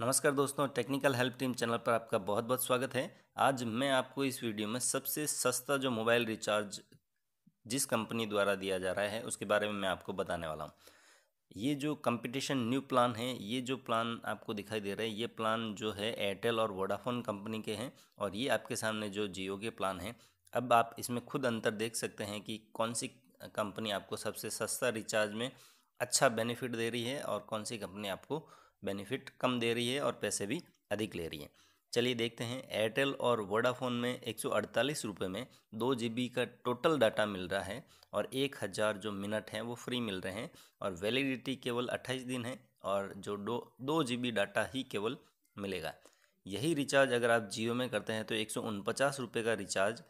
नमस्कार दोस्तों technical help team channel पर आपका बहुत बहुत स्वागत है आज मैं आपको इस वीडियो में सबसे सस्ता जो मोबाइल रिचार्ज जिस कंपनी द्वारा दिया जा रहा है उसके बारे में मैं आपको बताने वाला हूँ ये जो कंपटीशन न्यू प्लान है ये जो प्लान आपको दिखाई दे रहा है ये प्लान जो है एयरटेल और वोडाफोन कंपनी के हैं और ये आपके सामने जो जियो के प्लान हैं अब आप इसमें खुद अंतर देख सकते हैं कि कौन सी कंपनी आपको सबसे सस्ता रिचार्ज में अच्छा बेनिफिट दे रही है और कौन सी कंपनी आपको बेनिफिट कम दे रही है और पैसे भी अधिक ले रही है चलिए देखते हैं एयरटेल और वोडाफोन में एक सौ में दो जी का टोटल डाटा मिल रहा है और एक हज़ार जो मिनट हैं वो फ्री मिल रहे हैं और वैलिडिटी केवल 28 दिन है और जो दो दो जी डाटा ही केवल मिलेगा यही रिचार्ज अगर आप जियो में करते हैं तो एक सौ का रिचार्ज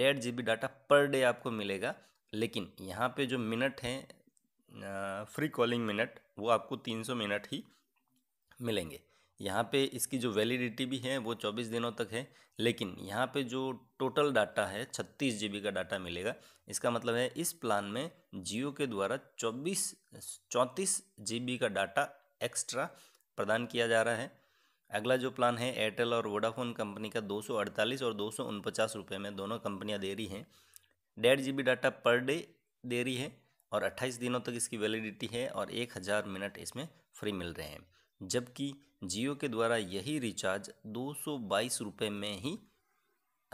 डेढ़ जी डाटा पर डे आपको मिलेगा लेकिन यहाँ पे जो मिनट हैं फ्री कॉलिंग मिनट वो आपको सौ मिनट ही मिलेंगे यहाँ पे इसकी जो वैलिडिटी भी है वो 24 दिनों तक है लेकिन यहाँ पे जो टोटल डाटा है छत्तीस जी का डाटा मिलेगा इसका मतलब है इस प्लान में जियो के द्वारा 24 चौंतीस जी का डाटा एक्स्ट्रा प्रदान किया जा रहा है अगला जो प्लान है एयरटेल और वोडाफोन कंपनी का 248 और दो सौ रुपये में दोनों कंपनियाँ दे रही हैं डेढ़ जी डाटा पर डे दे रही है और अट्ठाईस दिनों तक इसकी वैलिडिटी है और एक मिनट इसमें फ्री मिल रहे हैं जबकि जियो के द्वारा यही रिचार्ज दो सौ बाईस रुपये में ही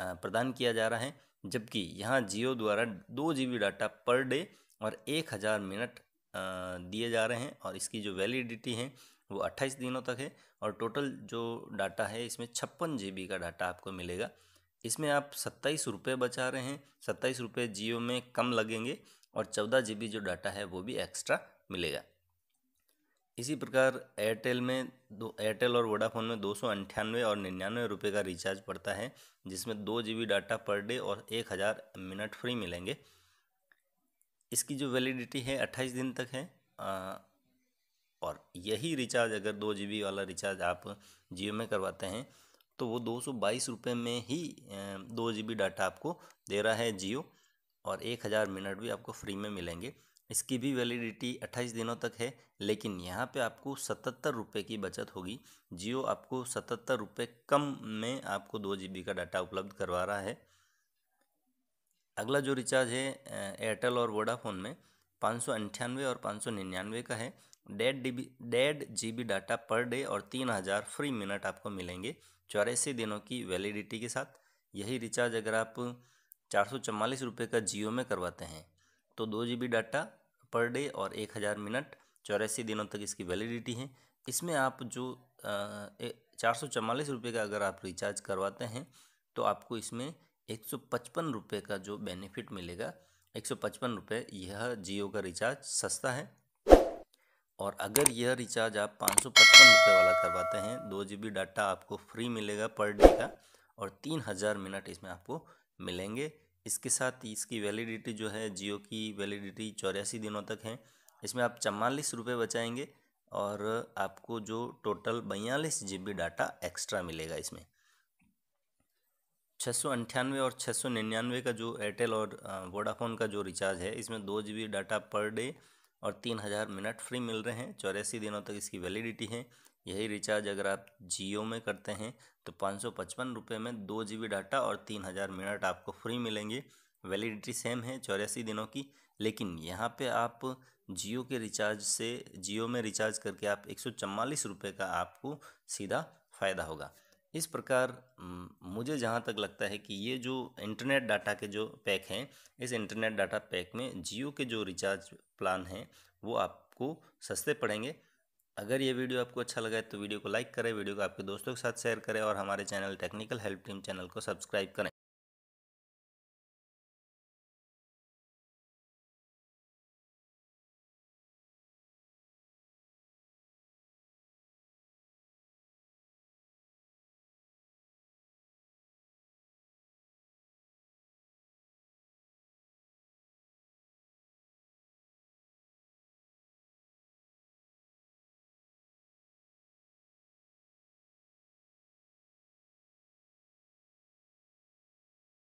प्रदान किया जा रहा है जबकि यहाँ जियो द्वारा दो G B data per day और एक हज़ार मिनट दिए जा रहे हैं और इसकी जो वैलिडिटी है वो अट्ठाईस दिनों तक है और टोटल जो डाटा है इसमें छप्पन जी का डाटा आपको मिलेगा इसमें आप सत्ताईस रुपये बचा रहे हैं सत्ताईस रुपये जियो में कम लगेंगे और चौदह जी जो डाटा है वो भी एक्स्ट्रा मिलेगा इसी प्रकार एयरटेल में दो एयरटेल और वोडाफोन में दो सौ अंठानवे और निन्यानवे रुपये का रिचार्ज पड़ता है जिसमें दो G B data per day और एक हज़ार मिनट फ्री मिलेंगे इसकी जो वैलिडिटी है अट्ठाईस दिन तक है आ, और यही रिचार्ज अगर दो जी बी वाला रिचार्ज आप जियो में करवाते हैं तो वो दो सौ बाईस रुपये में ही दो जी बी डाटा आपको दे रहा है जियो और एक हज़ार मिनट भी आपको फ्री में मिलेंगे इसकी भी वैलिडिटी अट्ठाईस दिनों तक है लेकिन यहाँ पे आपको सतहत्तर रुपये की बचत होगी जियो आपको सतहत्तर रुपये कम में आपको दो जी का डाटा उपलब्ध करवा रहा है अगला जो रिचार्ज है एयरटेल और वोडाफोन में पाँच सौ अंठानवे और पाँच सौ निन्यानवे का है डेढ़ डी डेढ़ G B data per day और तीन हज़ार फ्री मिनट आपको मिलेंगे चौरासी दिनों की वैलिडिटी के साथ यही रिचार्ज अगर आप चार सौ चवालीस रुपये का जियो में करवाते हैं तो दो G B data per day और एक हज़ार मिनट चौरासी दिनों तक इसकी वैलिडिटी है इसमें आप जो चार सौ चवालीस रुपये का अगर आप रिचार्ज करवाते हैं तो आपको इसमें एक सौ पचपन रुपये का जो बेनिफिट मिलेगा एक सौ पचपन रुपये यह जियो का रिचार्ज सस्ता है और अगर यह रिचार्ज आप पाँच सौ पचपन रुपये वाला करवाते हैं दो जी बी डाटा आपको फ्री मिलेगा पर डे का और तीन हज़ार मिनट इसमें आपको मिलेंगे इसके साथ इसकी वैलिडिटी जो है जियो की वैलिडिटी चौरासी दिनों तक है इसमें आप चवालीस रुपये बचाएंगे और आपको जो टोटल बयालीस जी डाटा एक्स्ट्रा मिलेगा इसमें छः सौ अंठानवे और छः सौ निन्यानवे का जो एयरटेल और वोडाफोन का जो रिचार्ज है इसमें दो जी डाटा पर डे और तीन हज़ार मिनट फ्री मिल रहे हैं चौरासी दिनों तक इसकी वैलिडिटी है यही रिचार्ज अगर आप जियो में करते हैं तो पाँच सौ पचपन रुपये में दो जी बी डाटा और तीन हज़ार मिनट आपको फ्री मिलेंगे वैलिडिटी सेम है चौरासी दिनों की लेकिन यहाँ पे आप जियो के रिचार्ज से जियो में रिचार्ज करके आप एक सौ चवालीस रुपये का आपको सीधा फ़ायदा होगा इस प्रकार मुझे जहाँ तक लगता है कि ये जो इंटरनेट डाटा के जो पैक हैं इस इंटरनेट डाटा पैक में जियो के जो रिचार्ज प्लान हैं वो आपको सस्ते पड़ेंगे अगर ये वीडियो आपको अच्छा लगा है तो वीडियो को लाइक करें वीडियो को आपके दोस्तों के साथ शेयर करें और हमारे channel technical help team channel को सब्सक्राइब करें